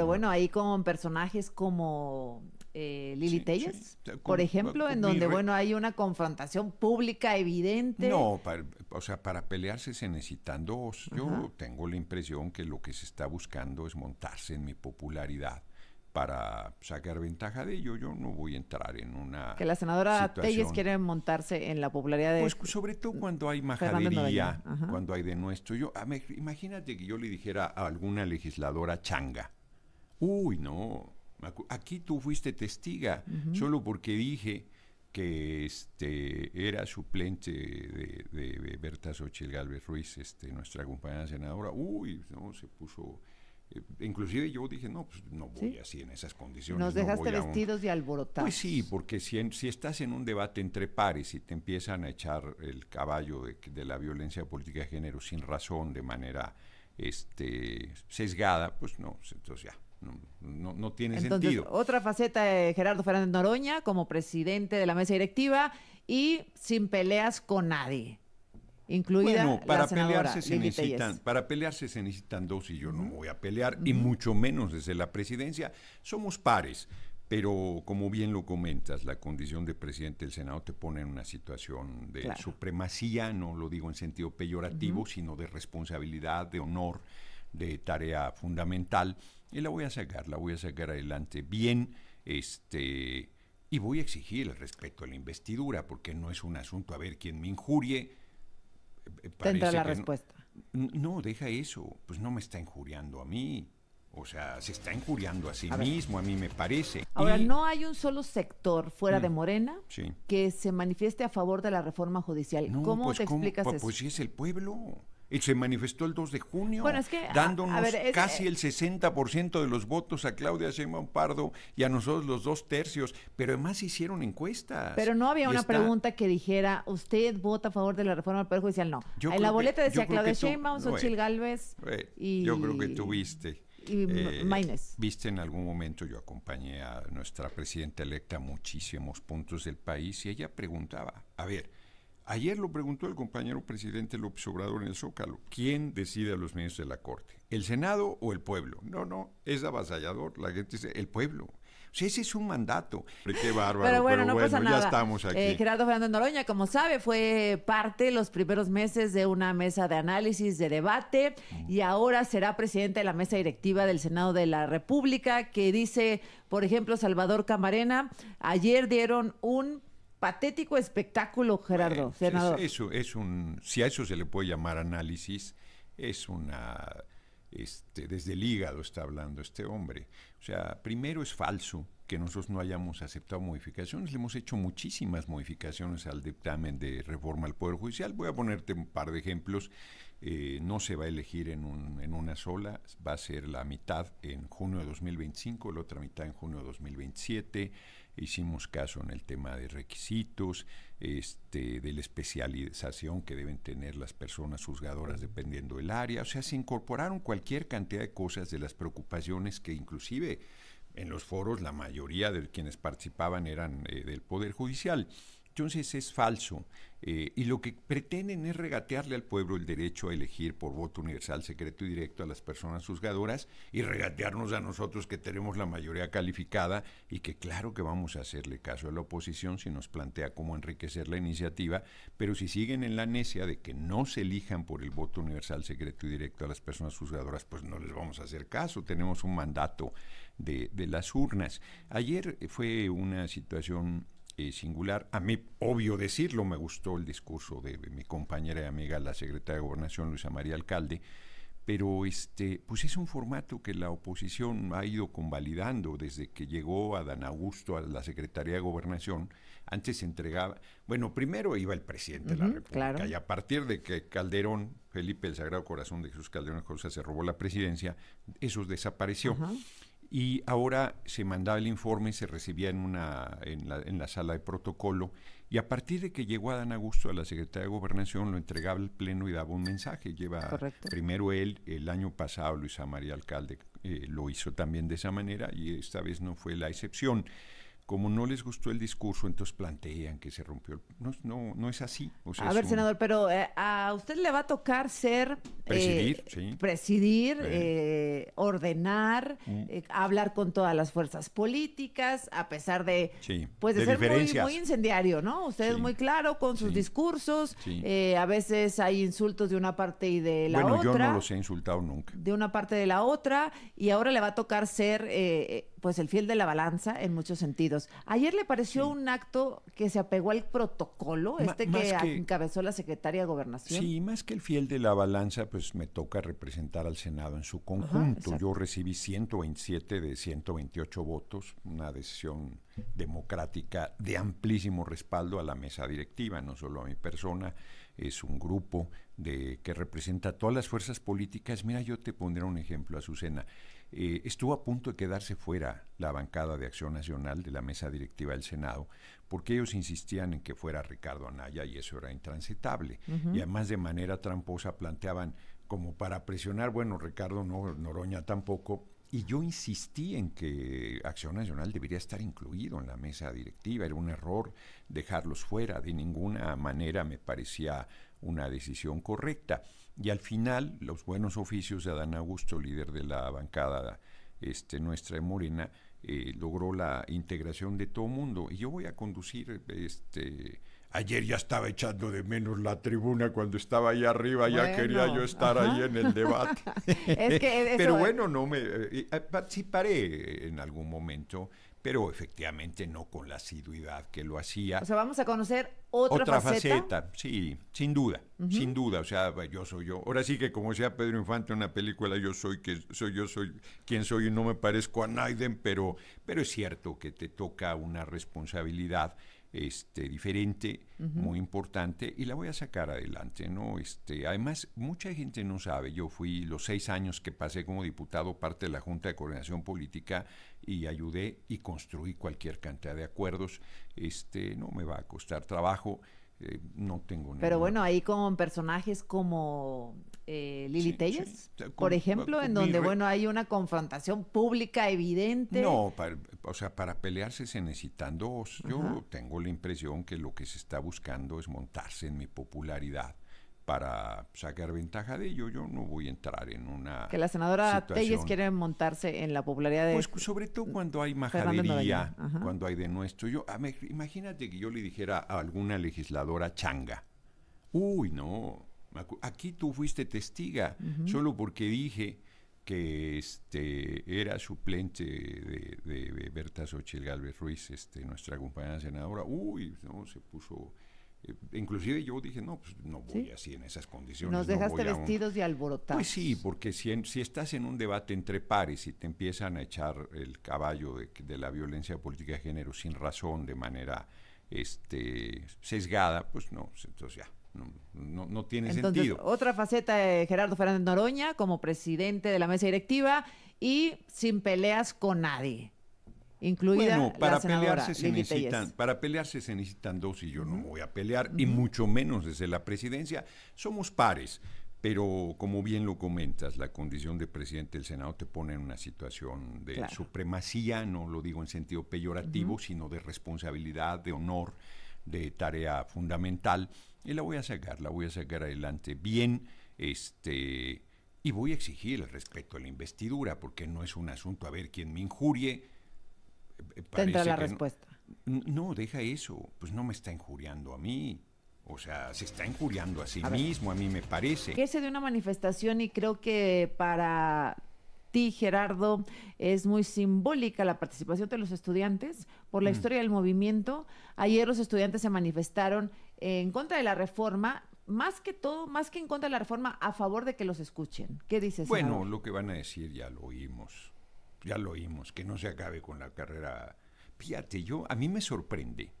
Pero bueno, ahí con personajes como eh, Lili Telles, por ejemplo, en donde bueno hay una confrontación pública evidente. No, o sea, para pelearse se necesitan dos. Yo tengo la impresión que lo que se está buscando es montarse en mi popularidad para sacar ventaja de ello. Yo no voy a entrar en una. Que la senadora Telles quiere montarse en la popularidad de. Pues sobre todo cuando hay majadería, cuando hay de nuestro. Yo, imagínate que yo le dijera a alguna legisladora changa Uy, no, aquí tú fuiste testiga, solo porque dije que este, era suplente de, de, de Berta Xochitl Galvez Ruiz, este, nuestra compañera senadora. Uy, no, se puso... Eh, inclusive yo dije, no, pues no voy así en esas condiciones. Nos dejaste vestidos y alborotados. Pues sí, porque si, estás en un debate entre pares y te empiezan a echar el caballo de, de la violencia política de género sin razón, de manera este, sesgada, pues no, pues entonces ya, no, no, tiene sentido. Otra faceta de Gerardo Fernández Noroña como presidente de la mesa directiva y sin peleas con nadie. Incluida para pelearse se necesitan, para pelearse se necesitan dos y yo no voy a pelear y mucho menos desde la presidencia. Somos pares, pero como bien lo comentas, la condición de presidente del Senado te pone en una situación de supremacía, no lo digo en sentido peyorativo, sino de responsabilidad, de honor de tarea fundamental y la voy a sacar, la voy a sacar adelante bien, este, y voy a exigir el respeto a la investidura, porque no es un asunto a ver quién me injurie. Eh, eh, Tendrá la respuesta. No, deja eso, pues no me está injuriando a mí. O sea, se está injuriando a sí mismo, a mí me parece. Ahora, no hay un solo sector fuera de mm, Morena que se manifieste a favor de la reforma judicial. ¿Cómo pues, te explicas pues, eso? Pues si es el pueblo se manifestó el 2 de junio, dándonos casi eh, el 60% de los votos a Claudia Sheinbaum Pardo y a nosotros los dos tercios, pero además hicieron encuestas. Pero no había una pregunta que dijera, ¿usted vota a favor de la reforma del Poder Judicial? No. en la boleta decía Claudia Sheinbaum, Xochitl no, eh, eh, y... Yo creo que tuviste. Y Viste, en algún momento yo acompañé a nuestra presidenta electa a muchísimos puntos del país y ella preguntaba, a ver, Ayer lo preguntó el compañero presidente López Obrador en el Zócalo. ¿Quién decide a los ministros de la Corte? ¿El Senado o el pueblo? No, no, es avasallador. La gente dice, el pueblo. O sea, ese es un mandato. Qué bárbaro. Pero bueno, ya estamos aquí. Eh, Gerardo Fernando Noroña, como sabe, fue parte los primeros meses de una mesa de análisis, de debate, y ahora será presidente de la mesa directiva del Senado de la República, que dice, por ejemplo, Salvador Camarena, ayer dieron un patético espectáculo, Gerardo, senador. eso es un, si a eso se le puede llamar análisis, es una, este, desde el hígado está hablando este hombre. O sea, primero es falso que nosotros no hayamos aceptado modificaciones, le hemos hecho muchísimas modificaciones al dictamen de reforma al Poder Judicial. Voy a ponerte un par de ejemplos. Eh, no se va a elegir en, un, en una sola, va a ser la mitad en junio de 2025, la otra mitad en junio de 2027 hicimos caso en el tema de requisitos, este, de la especialización que deben tener las personas juzgadoras dependiendo del área, o sea, se incorporaron cualquier cantidad de cosas de las preocupaciones que inclusive en los foros la mayoría de quienes participaban eran eh, del Poder Judicial. Entonces es falso. Eh, y lo que pretenden es regatearle al pueblo el derecho a elegir por voto universal, secreto y directo a las personas juzgadoras y regatearnos a nosotros que tenemos la mayoría calificada y que claro que vamos a hacerle caso a la oposición si nos plantea cómo enriquecer la iniciativa, pero si siguen en la necia de que no se elijan por el voto universal, secreto y directo a las personas juzgadoras, pues no les vamos a hacer caso, tenemos un mandato de, de las urnas. Ayer fue una situación eh, singular. A mí, obvio decirlo, me gustó el discurso de mi compañera y amiga, la secretaria de Gobernación, Luisa María Alcalde, pero este, pues es un formato que la oposición ha ido convalidando desde que llegó a Dan Augusto a la Secretaría de Gobernación. Antes se entregaba, bueno, primero iba el presidente de la República y a partir de que Calderón, Felipe el Sagrado Corazón de Jesús Calderón José se robó la presidencia, eso desapareció. Y ahora se mandaba el informe, se recibía en, una, en, la, sala de protocolo, y a partir de que llegó Adán Augusto a la Secretaría de Gobernación, lo entregaba al Pleno y daba un mensaje. Lleva primero él, el año pasado Luisa María Alcalde eh, lo hizo también de esa manera, y esta vez no fue la excepción como no les gustó el discurso, entonces plantean que se rompió. No, no, es así. a ver, senador, pero eh, a usted le va a tocar ser... Eh, presidir, sí. Presidir, eh, ordenar, mm. hablar con todas las fuerzas políticas, a pesar de... Pues, ser muy, incendiario, ¿no? Usted es muy claro con sus discursos. a veces hay insultos de una parte y de la otra. Bueno, yo no los he insultado nunca. De una parte de la otra. Y ahora le va a tocar ser, pues, el fiel de la balanza en muchos sentidos. Ayer le pareció un acto que se apegó al protocolo, este que, encabezó la secretaria de Gobernación. Sí, más que el fiel de la balanza, pues me toca representar al Senado en su conjunto. Yo recibí 127 de 128 votos, una decisión democrática de amplísimo respaldo a la mesa directiva, no solo a mi persona, es un grupo de que representa a todas las fuerzas políticas. Mira, yo te pondré un ejemplo, Azucena. Eh, estuvo a punto de quedarse fuera la bancada de Acción Nacional de la mesa directiva del Senado, porque ellos insistían en que fuera Ricardo Anaya y eso era intransitable. Y además de manera tramposa planteaban como para presionar, bueno, Ricardo Noroña tampoco, y yo insistí en que Acción Nacional debería estar incluido en la mesa directiva. Era un error dejarlos fuera. De ninguna manera me parecía una decisión correcta. Y al final, los buenos oficios de Adán Augusto, líder de la bancada este, nuestra de Morena, eh, logró la integración de todo mundo. Y yo voy a conducir este, Ayer ya estaba echando de menos la tribuna cuando estaba ahí arriba, ya quería yo estar ahí en el debate. E-, pero bueno, no me eh, eh, en algún momento, pero efectivamente no con la asiduidad que lo hacía. O sea, vamos a conocer otra, otra faceta? Sí, sin duda, sin duda. O sea, yo soy yo. Ahora sí que como sea Pedro Infante una película, yo soy que soy yo soy quien soy y no me parezco a Naiden, pero pero es cierto que te toca una responsabilidad este, diferente, muy importante, y la voy a sacar adelante, ¿no? Este, además, mucha gente no sabe, yo fui los seis años que pasé como diputado parte de la Junta de Coordinación Política y ayudé y construí cualquier cantidad de acuerdos, este, no me va a costar trabajo, eh, no tengo Pero bueno, ahí con personajes como eh, Lili por ejemplo, en donde, bueno, hay una confrontación pública evidente. No, o sea, para pelearse se necesitan dos. Yo tengo la impresión que lo que se está buscando es montarse en mi popularidad para sacar ventaja de ello. Yo no voy a entrar en una. Que la senadora Telles quiere montarse en la popularidad de. Pues sobre todo cuando hay majadería, cuando hay de nuestro. Yo, imagínate que yo le dijera a alguna legisladora changa. Uy, no. Aquí tú fuiste testiga, solo porque dije que este era suplente de, Berta Xochitl Galvez Ruiz, este, nuestra compañera senadora. Uy, no, se puso eh, inclusive yo dije, no, pues no voy así en esas condiciones. Nos dejaste vestidos y alborotados. Pues sí, porque si, estás en un debate entre pares y te empiezan a echar el caballo de, la violencia política de género sin razón, de manera este, sesgada, pues no, pues entonces ya, no, no, tiene sentido. Otra faceta de Gerardo Fernández Noroña como presidente de la mesa directiva y sin peleas con nadie. Incluida para pelearse se necesitan, para pelearse se necesitan dos y yo no voy a pelear, y mucho menos desde la presidencia. Somos pares, pero como bien lo comentas, la condición de presidente del Senado te pone en una situación de supremacía, no lo digo en sentido peyorativo, sino de responsabilidad, de honor, de tarea fundamental. Y la voy a sacar, la voy a sacar adelante bien, este, y voy a exigir el respeto a la investidura, porque no es un asunto a ver quién me injurie eh, Tendrá la respuesta. No, deja eso. Pues no me está injuriando a mí. O sea, se está injuriando a sí mismo, a mí me parece. Que de una manifestación y creo que para ti, Gerardo, es muy simbólica la participación de los estudiantes por la mm. historia del movimiento. Ayer los estudiantes se manifestaron en contra de la reforma, más que todo, más que en contra de la reforma, a favor de que los escuchen. ¿Qué dices? Bueno, lo que van a decir ya lo oímos ya lo oímos, que no se acabe con la carrera. Fíjate, yo, a mí me sorprende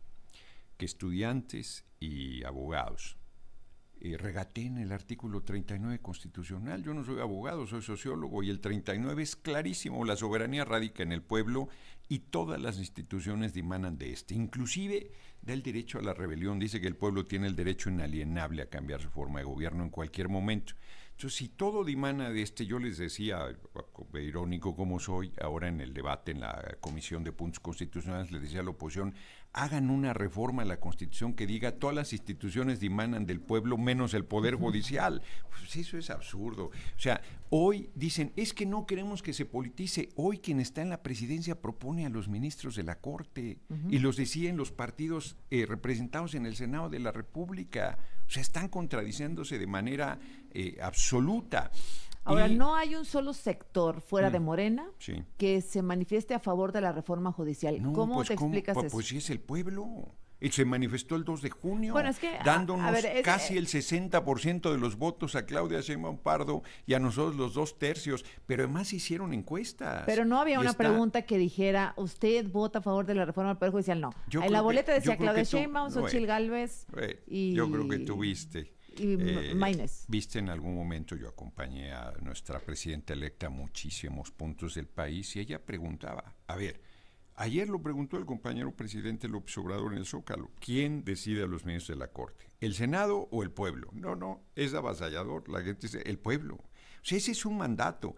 que estudiantes y abogados eh, regateen el artículo 39 constitucional. Yo no soy abogado, soy sociólogo y el 39 es clarísimo, la soberanía radica en el pueblo y todas las instituciones dimanan de este, inclusive del derecho a la rebelión. Dice que el pueblo tiene el derecho inalienable a cambiar su forma de gobierno en cualquier momento si todo dimana de este, yo les decía, eh, irónico como soy, ahora en el debate en la Comisión de Puntos Constitucionales, les decía a la oposición, hagan una reforma a la Constitución que diga todas las instituciones dimanan del pueblo menos el Poder Judicial. Pues eso es absurdo. O sea, hoy dicen, es que no queremos que se politice. Hoy quien está en la presidencia propone a los ministros de la Corte y los deciden los partidos eh, representados en el Senado de la República. O sea, están contradiciéndose de manera eh, absoluta. Ahora, no hay un solo sector fuera de mm, Morena que se manifieste a favor de la reforma judicial. ¿Cómo pues, te explicas pues, eso? Pues sí, es el pueblo. Y se manifestó el 2 de junio, ah, dándonos casi eh, el 60% de los votos a Claudia Sheinbaum Pardo y a nosotros los dos tercios, pero además hicieron encuestas. Pero no había una pregunta que dijera, ¿usted vota a favor de la reforma del Poder Judicial? No. en la boleta decía Claudia Sheinbaum, Sochil Gálvez y... Yo creo que tuviste. Y eh, Viste, en algún momento yo acompañé a nuestra presidenta electa a muchísimos puntos del país y ella preguntaba, a ver, ayer lo preguntó el compañero presidente López Obrador en el Zócalo, ¿quién decide a los ministros de la Corte? ¿El Senado o el pueblo? No, no, es avasallador, la gente dice, el pueblo. O sea, ese es un mandato.